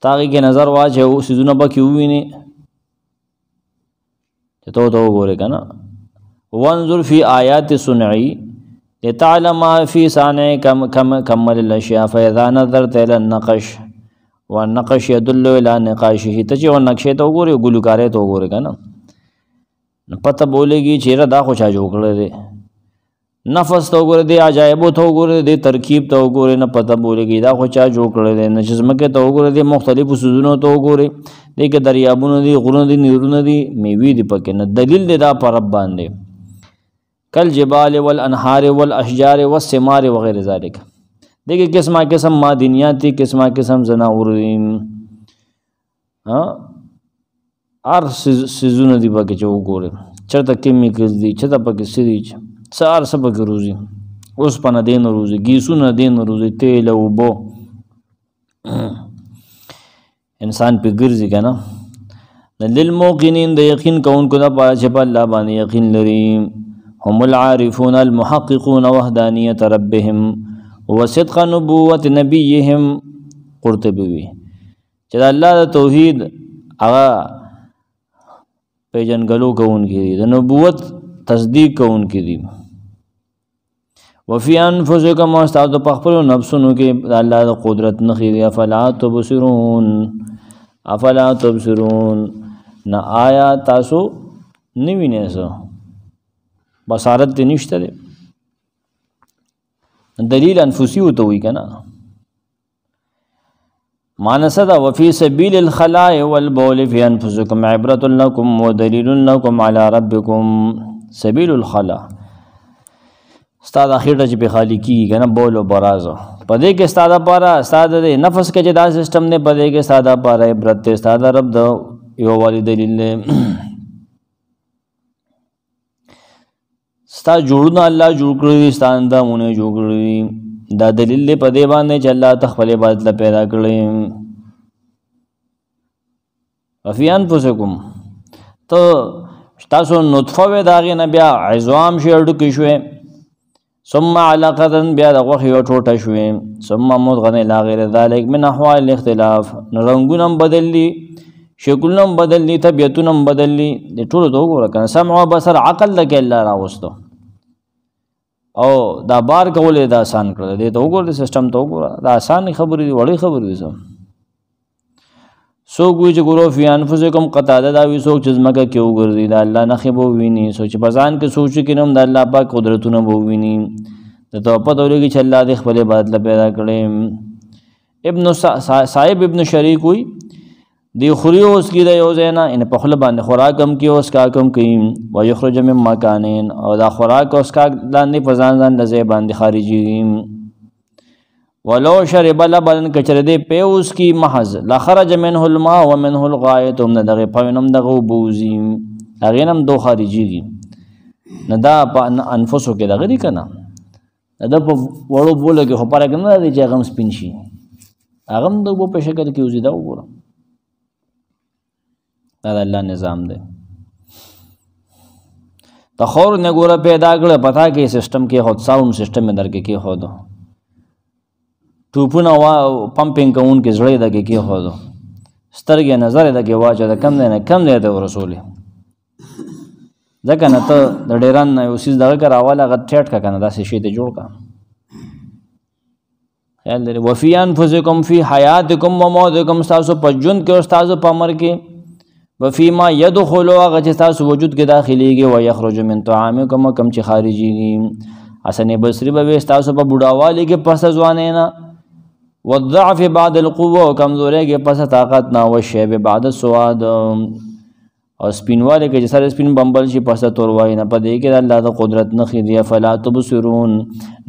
تاګه کې نظر واچو سيزونه پکې ویني چې ته ته وګوره کنه وانظر فی آیات سنعی لتعلم ما فی صانع کم کم کمل الاشیاء فاذا نظرت الى النقش والنقش يدل الى نقاشه ته چې نقشې ته وګوره ګلوکارې ته وګوره کنه پته بولېږي چې را دا خو چا جوړ کړل نفس ته وګوره دی عجایبو ته وګوره دی ترکیب ته وګوره نه پته بولېږي دا خو چا جوړ کړی دی نه چې ځمکې ته وګوره دی مختلفو سیزونو ته وګورې دی کې دریابونه دي غرونه دي نیرونه دي میوې دي پکې نه دلیل دی دا پر رب باندې کل جبال والانهار والاشجار والثمار وغير ذلك دیکھیں قسمہ قسم معدنیات دي قسمہ قسم زناور دي ها ار سيزونه دي پکې چې وګورئ چرته کیمیکلز دي چرته پکې سړي سار سبا که روزی اوس په نه دین روزي گیسونه دین روزي تیل او بو انسان په ګرځي کنه للموقنین د یقین کوونکو د پاره چې په الله باندې یقین لري هم العارفون المحققون وحدانیت ربهم وصدق نبوت نبیهم قرطبی وی چې د الله د توحید هغه پیجنګلو کوونکي دي د نبوت تصدیق کوونکي دي وفي انفسكم واستعذ پخپل نفسونو کې د الله د قدرت نخې دی افلا تبصرون افلا تبصرون نه آیا تاسو نیوینه سو بصارت دی نشته دی دلیل انفسی وته وی کنه مانسه دا وفي سبيل الخلاء والبول في انفسكم عبرة لكم ودليل لكم على ربكم سبيل الخلاء ستا د خېټه چې په خالی کیږي کنه بول او برازو پدې کې ستا د پاره ستا د نفس کې چې دا سیستم نه پدې کې ستا د پاره عبرت ته ستا د رب د یو والی دلیل نه ستا جوړونه الله جوړ کړی دي ستا اندامونه جوړ کړی دي دا دلیل دی پدې باندې چې الله تخپل عبادت لا پیدا کړی افیان پوسکم ته تاسو نطفه و داغه نه بیا عظام شي اډو کې شوې ثم علاقه بیا د غوخه یو ټوټه شوې ثم مدغنه لا غیر ذلك من احوال الاختلاف رنگونه بدللی شکلونه بدللی طبيعتونه بدللی د ټولو ته وګوره کنه سمع او بصر عقل لکه الله راوستو او دا بار کولې دا آسان کړل دې ته وګوره سیستم ته وګوره دا آسان خبرې وړي خبرې سم څوک وی چې ګورو فی انفسکم قطاده دا وی څوک چې ځمکه کې وګرځي دا الله نخې به وویني څوک چې په ځان کې سوچي کې نوم د الله پاک قدرتونه به وویني د توپه دولېږي چې الله دې خپل عبادت له پیدا کړي ابن صاحب ابن شریک وی دی خوري اوس کې د یو ځای نه ان په خپل باندې خوراک هم کې اوس کا کم کوي و یخرج من مکانین او دا خوراک اوس کا لاندې په ځان ځان د ځای باندې خارجي ولو شرب لبن کچره دی پیوس کی محض لخرج منه الماء ومنه الغایت هم دغه پوینم دغه بوزی اغینم دو خارجیږي نه دا په انفسو کې دغه دی کنه دا په وړو بوله کې خپاره کنه دی چې غم سپین شي هغه د وبو په شکل کې وزیدا وګوره دا د الله نظام دی تخور نه ګوره پیدا کړ پتا کې سیستم کې هوت ساوم سیستم درکې کې هودو ټوپونه وا پمپینګ کوونکې زړه یې دګې کېښودو سترګې نظر یې دګې واچو د کم دی نه کم دی د ورسولې ځکه نه ته د ډیران نه یو څیز دغه که راواله هغه ټیټ کړه که نه داسې شی ته جوړ کړه خیال لري وفي انفسکم فی حیاتکم و موتکم تاسو په ژوند کې او تاسو په عمر کې وفي ما يدخلوا هغه چې تاسو وجود کې داخليږي او یخرج من طعامکم کم چې خارجيږي حسن بصری به تاسو په بډاوالي کې پس ځوانې نه والضعف بعد القوه او کمزوري کې پس طاقت نه او شی به بعد سواد او سپینواله کې چې سره سپین بمبل شي پس تور وای نه پدې کې الله د قدرت نه خېدی فلا تبصرون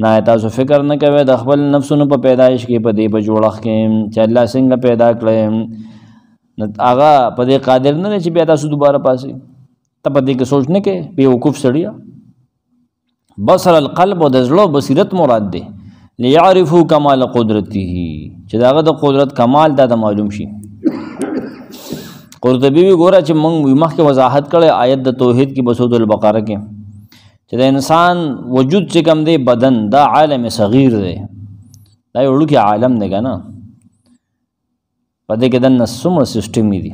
نه تاسو فکر نه کوي د خپل نفسونو په پیدایش کې پدې په جوړخ کې چې الله څنګه پیدا کړې نه هغه پدې قادر نه چې بیا تاسو دوباره پاسي ته پدې کې سوچ نه کې بیوقوف سړیا بصر القلب او د زړه بصیرت مراد دی ليعرفوا کمال قدرته چې داغه د قدرت کمال دا د معلوم شي قرطبي وی ګوره چې موږ مخکې وضاحت کړې آیت د توحید کې بسود البقره کې چې د انسان وجود چې کم دی بدن دا عالم صغیر دی دا یو لوکی عالم دی کنه پدې کې د نسمر سیستم دی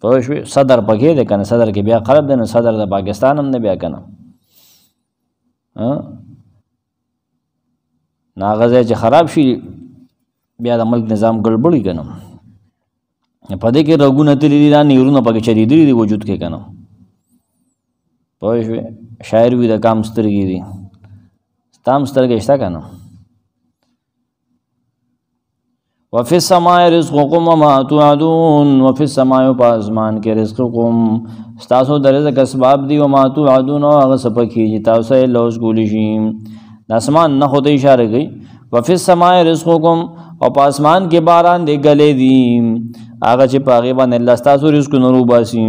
پوه شو صدر پکې دی کنه صدر کې بیا قلب دی نو صدر د پاکستان هم نه بیا کنه ناغزه چې خراب شي بیا د ملک نظام ګړبړی کنه په دې کې رګونه تللی دي دا نیرونه پکې چریدلی دي وجود کې کنه پوه شوې شاعر وي د کام سترګې دي ستا هم سترګې شته کنه وفی السماء رزقکم وما توعدون وفی السماء په اسمان کې رزقکم ستاسو د رزق اسباب دي وما توعدون او هغه سپکیږي تاسو یې لوز ګولې شئ د اسمان نه خو ته اشاره کوي وفي السماء رزقكم او پاسمان کې باران دی غلې دی هغه چې پاغي باندې الله تاسو رزق نورو باسي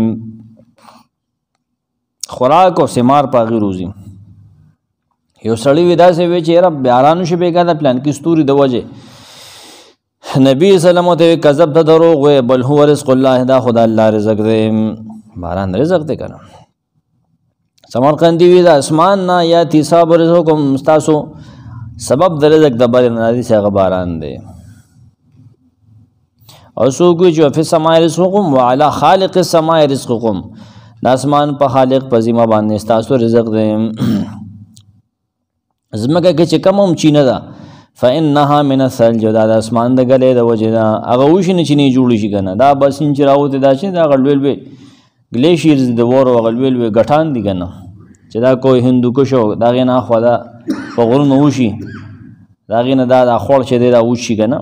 خوراک او سمار پاغي روزي یو سړی ودا سه وی چې رب بیارانو شي بیګا د پلان کې ستوري د وجه نبی سلام ته کذب د دروغ بل هو رزق الله دا خدا الله رزق دی باران رزق دی کنه سمرقندی وی دا اسمان نا یا تیساب رزقکم استاسو سبب د رزق د بار نه دي څنګه باران دی او سو کوی چې په سماع رزقکم وعلى خالق السماء رزقکم د اسمان په خالق پزیمه باندې استاسو رزق دی زمګه کې چې کوم چینه ده فانها من الثلج دا د اسمان د غلې د وجه دا هغه وښ نه چینه جوړ شي کنه دا بس چې راوته دا چې دا غلویل وی گلیشیرز د وره غلویل وی غټان دي کنه چې دا کوئی هندوکشو دا غي نه خو دا په غرونو وشي دا غي نه دا د خور چې دی دا وشي کنه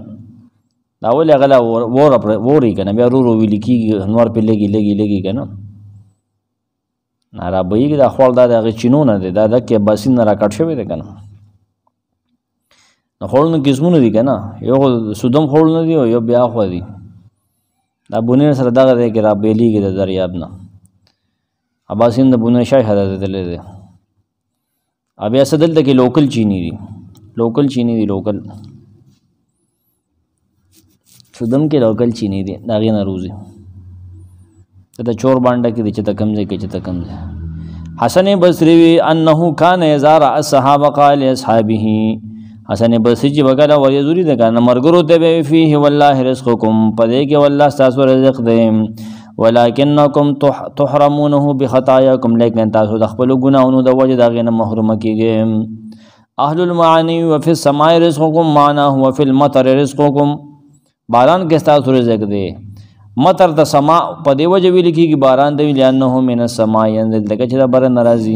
دا ولې غلا وره وری کنه بیا ورو ورو ویل کیږي انوار په لګي لګي لګي کنه نارابوی دا خور دا د چینو نه دی دا د کې باسین نه راکټ شوی دی کنه نو خورونو قسمونه دي کنه یو سودم خورونه دي او یو بیا خو دي دا بونیر سره دغه دی کې را بیلیږي د دریاب نه اباسین د بونه شای حدا دلې ده بیا څه دلته کې لوکل چینی دي لوکل چینی دي لوکل سودم کې لوکل چینی دي دا غي نه روزي دا چور باندې کې دي چې تکم ځای کې چې تکم ځای حسن بصری وی انه کان یزار اصحاب قال اصحابه حسن بصری چې وګړه وایي زوري ده کنه مرګرو ته به فيه والله رزقکم پدې کې والله تاسو رزق دې ولکنکم تحرمونه بخطاياکم لیکن تاسو د خپل ګناهونو د وجه دغه نه محروم کیږئ اهل المعانی وفي السماء رزقكم معنا هو في المطر رزقكم باران کې تاسو رزق دی مطر د سما په دی وجه ویل کیږي باران دی لانه من السما ينزل دغه چې دا بر ناراضي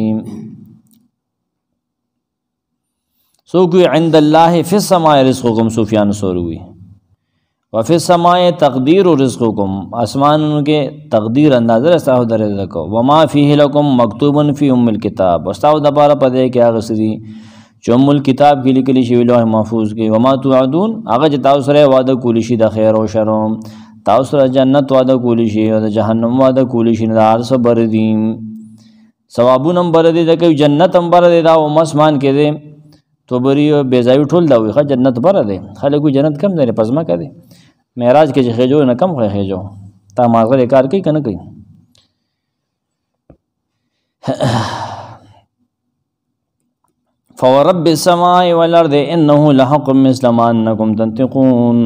سو کوي عند الله في السماء رزقكم سفيان سوروي وفي السماء تقدير رزقكم اسمان کے تقدیر اندازہ استاو در کو وما فيه لكم مكتوب في ام الكتاب استاو دبار پدې کې هغه سړي چې ام الكتاب کې لیکلي شی لوح محفوظ کې وما توعدون هغه چې تاسو سره وعده کولی شي د خیر او شر تاسو سره جنت وعده کولی شي او د جهنم وعده کولی شي نه هر څه بر دي ثوابونه بر دي د جنت هم بر دي دا او مسمان کې دي توبری او بیزاوی ټول دا وي ښه جنت بره دی خلک وایي جنت کم دی په ځمکه دی معراج کې چې خېجو نه کم خو خېجو تا مازغه کار کوي که نه کوي فورب السماء والارض انه لحق مثل ما انكم تنطقون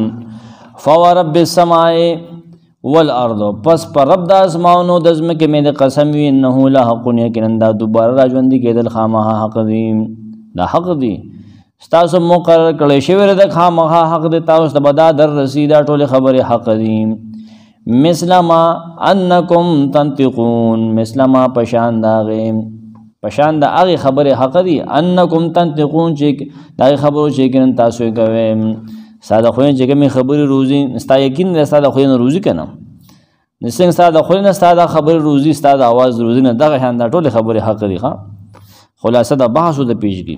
فورب السماء والارض پس پر رب د اسمانو د ځمکې مې د قسم وي انه لحق یقینا دا دوباره را ژوندي کېدل خامخا حق دی دا حق دی ستاسو مقرر کړی شوی د خامخا حق دی تاسو ته بدا در رسیدا ټول خبره حق دی مثل ما انکم تنطقون مثل ما پشان داغه پشان دا هغه خبره حق دی انکم تنطقون چې دا خبرو چې کین تاسو کوي ساده خو چې کوم خبره روزي نستا یقین نه ساده خو نه روزي کنه نسنګ ساده خو نه ساده خبره روزي ساده आवाज روزي نه دغه هنده ټول خبره حق دی ښا خلاصه د بحثو د پیشګي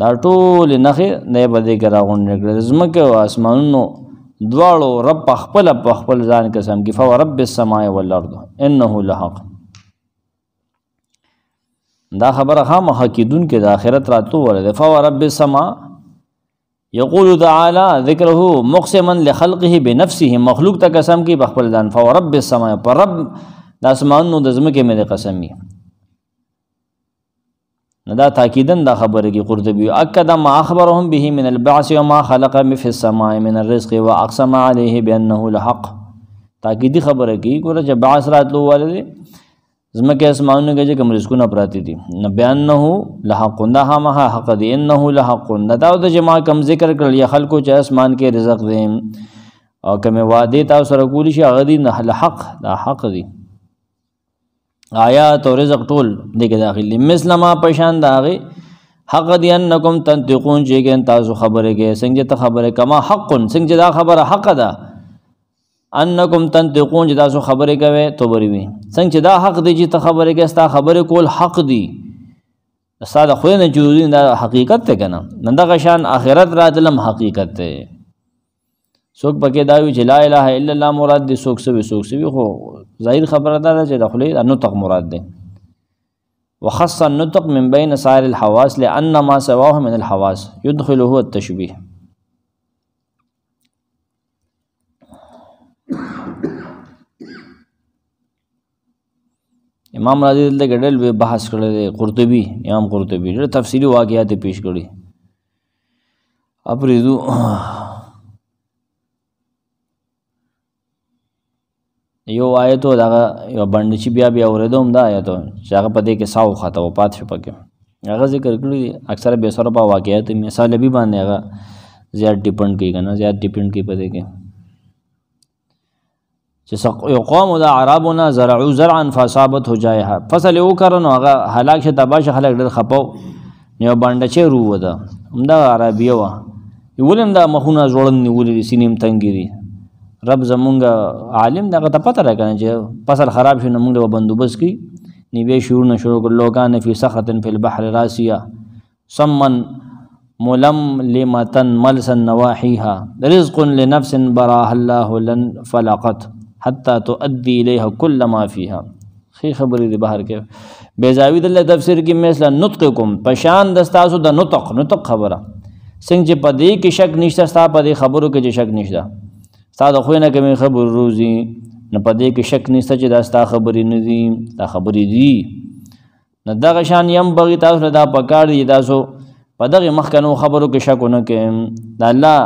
دا ټول نخې نه به دې ګراغون نکړه زمکه او اسمانونو دواړو رب خپل په خپل ځان قسم کې فو رب السماء والارض انه لحق دا خبره هم حقیدون کې د آخرت راتلو ولې فو رب السماء یقول تعالی ذکره مقسما لخلقه بنفسه مخلوق ته قسم کی بخپل ځان فورب السما پر رب د اسمانونو د زمکه مې قسم می نو دا تاکیدن دا خبره کې قرطبي اکد ما اخبرهم به من البعث وما خلق في السماء من الرزق واقسم عليه بانه لحق تاکیدی خبره کې ګوره چې بعث راتلو والے زمکه اسمانونو کې چې کوم رزقونه پراتی دي نه بیان نه هو لحق نه هم حق دي انه لحق نه دا د جما کم ذکر کړل یا خلکو چې اسمان کې رزق دي او کوم وعده تاسو سره کولی شي هغه دي نه حق دا حق دي آیات او رزق ټول دې کې داخلي مثل ما پشان داغه حق دی انکم تنتقون چې کې تاسو خبره کې څنګه ته خبره کما حق څنګه دا خبره حق ده انکم تنتقون چې تاسو خبره کوي تو بری وي څنګه دا حق دی چې ته خبره کې ستا خبره کول حق دی ساده خو نه جوړین دا حقیقت ته کنه نن دا غشان اخرت راتلم حقیقت ته څوک پکې دا وی چې لا اله الا الله مراد دي څوک سوي څوک سوي خو ظاہر خبر ادا نطق مراد وخص النطق من من سائر الحواس الحواس ما سواه يدخله التشبيه امام امام دلته ګډل به بحث کړل قرطبي قرطبي تفصیلی واقعات پیش کړی اپریدو یو آیت و دغه یو بند چې بیا بیا اوریدم دا آیت چې هغه په دې کې ساو خاطه او پات شو پکې هغه ذکر کړی اکثر به سره په واقعیت مثال به باندې هغه زیات ډیپند کوي کنه زیات ډیپند کوي په دې کې چې یقام د عربنا زرعو زرعا فصابت جایها فصل یو کرنو هغه هلاک شه تباش خلک ډېر خپو یو بند چې رو ودا همدا عربیه و ولم دا مخونه جوړن نیولې سینیم تنګی دي رب زمونږ عالم دغه ته پته رہ چې فصل خراب شو نو موږ به بندوبست کی نی شروع شور شروع شور لوکان فی نے فی البحر راسیا سمن ملم ملسن براہ اللہ فلقت حتی تو لیہ کل ما فیها خی خی دی باہر کے بے جاوید اللہ کی مثلا نطقکم کم دستاسو دستاس دا نطق نطق خبرہ سنگ جدی کی شک ستا پدی خبرو کی جی شک نشدہ ستا د خوې نه کمی خبر روزي نه په دې کې شک نشته چې دا ستا خبرې نه دي دا خبرې دي نه دغه شان یم بغي تاسو نه دا پکار دي تاسو په دغه مخکنو خبرو کې شک نه کوئ دا الله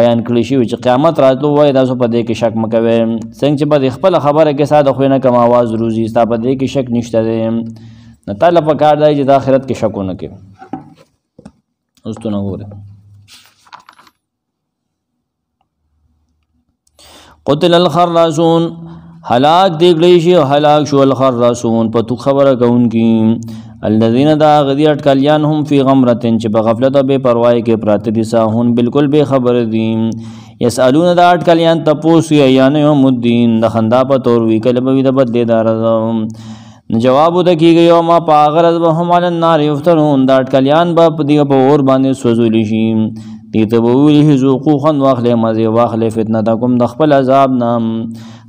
بیان کړی شي چې قیامت راتلو وای تاسو په دې کې شک مکوئ څنګه چې په خپل خبره کې ساده خوې نه کم आवाज روزي ستا په دې کې شک نشته دی نه تعالی پکار دی چې د آخرت کې شک نه کوي اوس ته نه وره قتل الخراسون هلاک دی کړی شي هلاک شو الخراسون په تو خبره کوونکی الذين دا غدی اٹکلیان هم فی غمرتن چې په غفلت او بے پروايي کې پراته دي ساهون بالکل بے خبر دي یسالون دا اٹکلیان تپوسی یان یوم الدین د خندا په تور وی کلب وی د بدلی دار جواب د کیږي او ما پاغرز وهم علی النار یفتنون دا اٹکلیان په دیو په اور باندې سوزول شي دی ته ویلی ذوقو خون واخلې مزه واخلې فتنه تکم د خپل عذاب نام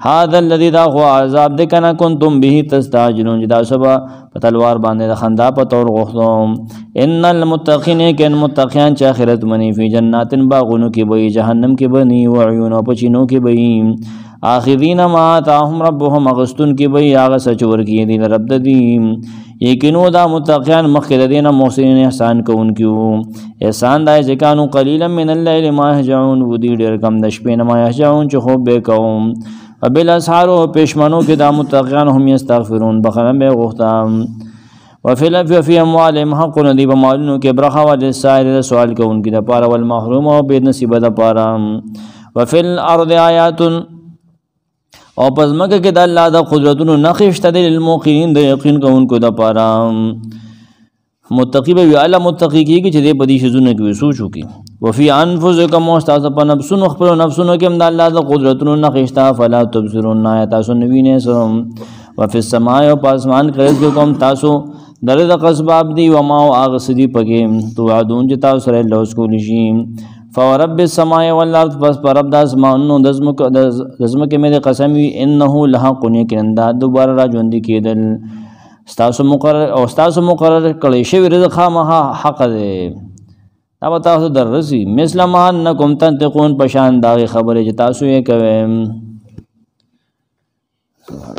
هاذا الذي دا خو عذاب د کنا کنتم به تستعجلون دا سبا په تلوار باندې د خندا په تور غوښتم ان المتقین کین متقیان چې اخرت منی فی جنات باغونو کې وای جهنم کې بنی او عیون او پچینو کې وای اخذین ما تاهم ربهم غستون کې وای هغه سچور کې دین رب د دین یقینو دا متقیان مخکې د دینه محسنین احسان کوونکي وو احسان دای چې کانو قلیلا من الليل ما یهجعون و دې ډېر کم د شپې نه ما یهجعون چې خوب به کوم او بل اسحار او پښمنو کې دا متقیان هم استغفرون بخنه به غوښتم وفل فی اموالهم حق ندی په مالونو کې برخه او د سائر سوال کوونکي د پاره والمحروم او بے نصیب د پاره وفل ارض آیاتن او پس مکه کې د الله د قدرتونو نخښ تدل الموقنین د یقین کوونکو د پاره متقی به اعلی متقی کیږي چې د پدې شزونه کې سوچو کې وفي انفسکم واستاذ په نفسونو خپل نفسونو کې هم د الله د قدرتونو نخښ تا فلا تبصرون آیات تاسو نوینې سم وفي السماء او پاسمان کړه کې کوم تاسو درې د قصباب دی و ما او اغسدی پګې تو عدون چې تاسو سره لوس کو نشیم فورب السماء والارض پس پر رب د اسمانونو د زمکه مې د قسم وي انه لحق یقینا دا دوباره را ژوند کېدل استاسو مقرر او استاسو مقرر کړي شوی رزق خامها حق دی دا به تاسو درسي مثل ما انکم تنتقون پشان دا خبره چې تاسو یې کوئ